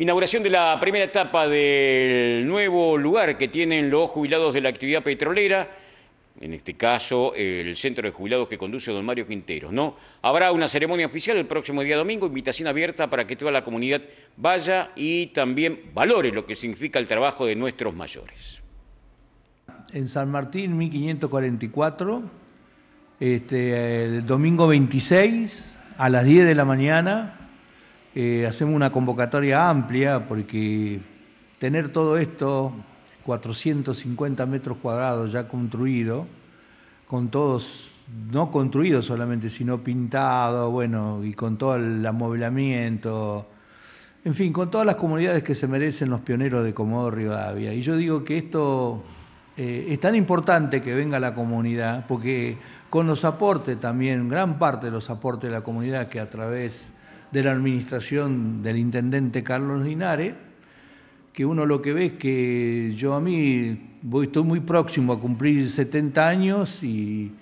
Inauguración de la primera etapa del nuevo lugar que tienen los jubilados de la actividad petrolera, en este caso el centro de jubilados que conduce don Mario Quinteros. ¿no? Habrá una ceremonia oficial el próximo día domingo, invitación abierta para que toda la comunidad vaya y también valore lo que significa el trabajo de nuestros mayores. En San Martín, 1544, este, el domingo 26 a las 10 de la mañana eh, hacemos una convocatoria amplia porque tener todo esto, 450 metros cuadrados ya construido, con todos, no construidos solamente, sino pintado, bueno, y con todo el amueblamiento, en fin, con todas las comunidades que se merecen los pioneros de Comodo Rivadavia. Y yo digo que esto eh, es tan importante que venga la comunidad, porque con los aportes también, gran parte de los aportes de la comunidad que a través de la administración del intendente Carlos Dinare, que uno lo que ve es que yo a mí voy, estoy muy próximo a cumplir 70 años y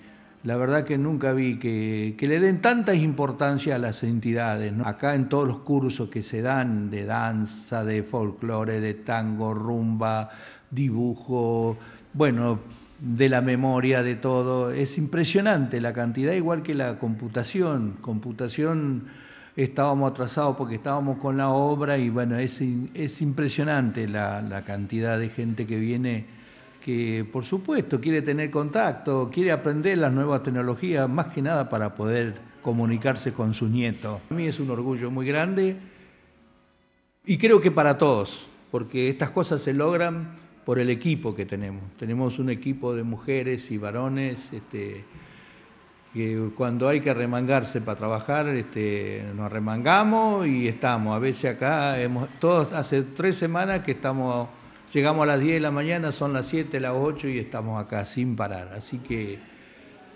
la verdad que nunca vi que, le den tanta importancia a las entidades. ¿no? Acá en todos los cursos que se dan de danza, de folclore, de tango, rumba, dibujo, bueno, de la memoria, de todo, es impresionante la cantidad, igual que la computación. Computación estábamos atrasados porque estábamos con la obra y bueno, es, es impresionante la, cantidad de gente que viene que por supuesto quiere tener contacto, quiere aprender las nuevas tecnologías, más que nada para poder comunicarse con sus nietos. A mí es un orgullo muy grande y creo que para todos, porque estas cosas se logran por el equipo que tenemos. Tenemos un equipo de mujeres y varones. Este, que cuando hay que remangarse para trabajar, este, nos remangamos y estamos. A veces acá, todos hace tres semanas que estamos, llegamos a las 10 de la mañana, son las 7, las 8 y estamos acá sin parar. Así que,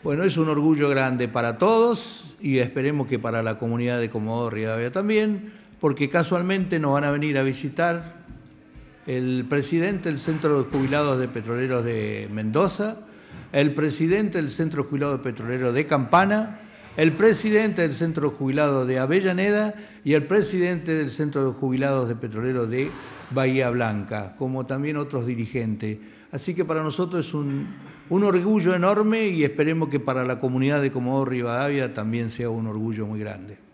bueno, es un orgullo grande para todos y esperemos que para la comunidad de Comodoro Rivadavia también, porque casualmente nos van a venir a visitar el presidente del Centro de Jubilados de Petroleros de Mendoza, el presidente del Centro Jubilado Petrolero de Campana, el presidente del Centro Jubilado de Avellaneda y el presidente del Centro de Jubilados de Petrolero de Bahía Blanca, como también otros dirigentes. Así que para nosotros es un, un orgullo enorme y esperemos que para la comunidad de Comodoro Rivadavia también sea un orgullo muy grande.